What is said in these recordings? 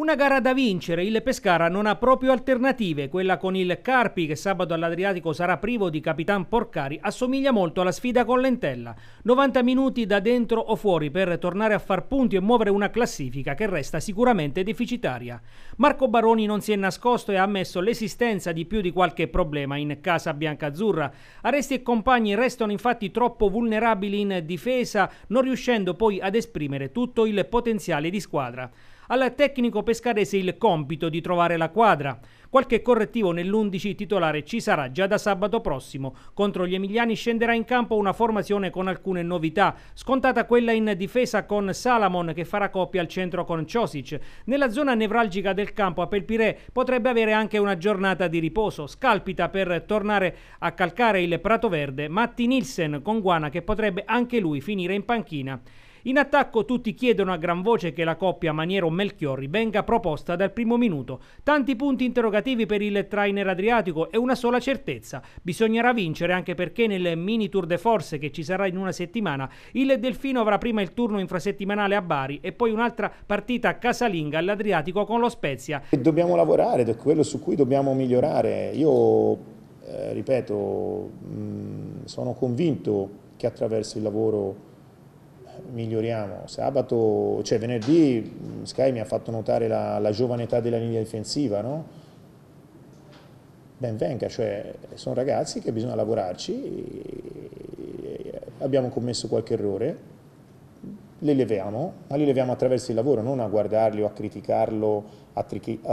Una gara da vincere, il Pescara non ha proprio alternative, quella con il Carpi che sabato all'Adriatico sarà privo di capitan Porcari assomiglia molto alla sfida con l'Entella, 90 minuti da dentro o fuori per tornare a far punti e muovere una classifica che resta sicuramente deficitaria. Marco Baroni non si è nascosto e ha ammesso l'esistenza di più di qualche problema in casa biancazzurra, Aresti e compagni restano infatti troppo vulnerabili in difesa non riuscendo poi ad esprimere tutto il potenziale di squadra al tecnico pescarese il compito di trovare la quadra. Qualche correttivo nell'11 titolare ci sarà già da sabato prossimo. Contro gli emiliani scenderà in campo una formazione con alcune novità, scontata quella in difesa con Salamon che farà coppia al centro con Ciosic. Nella zona nevralgica del campo a Pelpirè potrebbe avere anche una giornata di riposo. Scalpita per tornare a calcare il Prato Verde, Matti Nilsen con Guana che potrebbe anche lui finire in panchina. In attacco tutti chiedono a gran voce che la coppia Maniero-Melchiorri venga proposta dal primo minuto. Tanti punti interrogativi per il trainer adriatico e una sola certezza. Bisognerà vincere anche perché nel mini Tour de Force che ci sarà in una settimana il Delfino avrà prima il turno infrasettimanale a Bari e poi un'altra partita casalinga all'Adriatico con lo Spezia. Dobbiamo lavorare, è quello su cui dobbiamo migliorare. Io, eh, ripeto, mm, sono convinto che attraverso il lavoro miglioriamo. Sabato, cioè venerdì, mm, Sky mi ha fatto notare la, la giovane età della linea difensiva, no? Ben venga, cioè sono ragazzi che bisogna lavorarci, abbiamo commesso qualche errore, li leviamo, ma li leviamo attraverso il lavoro, non a guardarli o a criticarlo, a, a,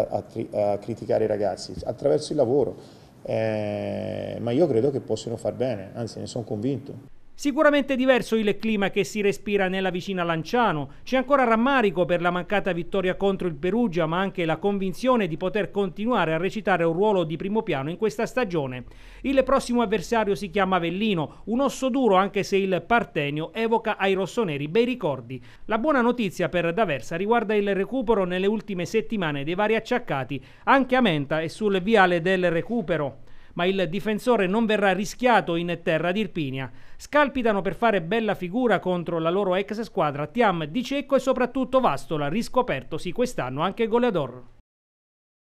a, a criticare i ragazzi, attraverso il lavoro. Eh, ma io credo che possano far bene, anzi ne sono convinto. Sicuramente diverso il clima che si respira nella vicina Lanciano, c'è ancora rammarico per la mancata vittoria contro il Perugia, ma anche la convinzione di poter continuare a recitare un ruolo di primo piano in questa stagione. Il prossimo avversario si chiama Avellino, un osso duro anche se il Partenio evoca ai rossoneri bei ricordi. La buona notizia per D'Aversa riguarda il recupero nelle ultime settimane dei vari acciaccati, anche a Menta e sul viale del recupero ma il difensore non verrà rischiato in terra di Irpinia. Scalpitano per fare bella figura contro la loro ex squadra Tiam di Cecco e soprattutto Vastola, riscopertosi quest'anno anche goleador.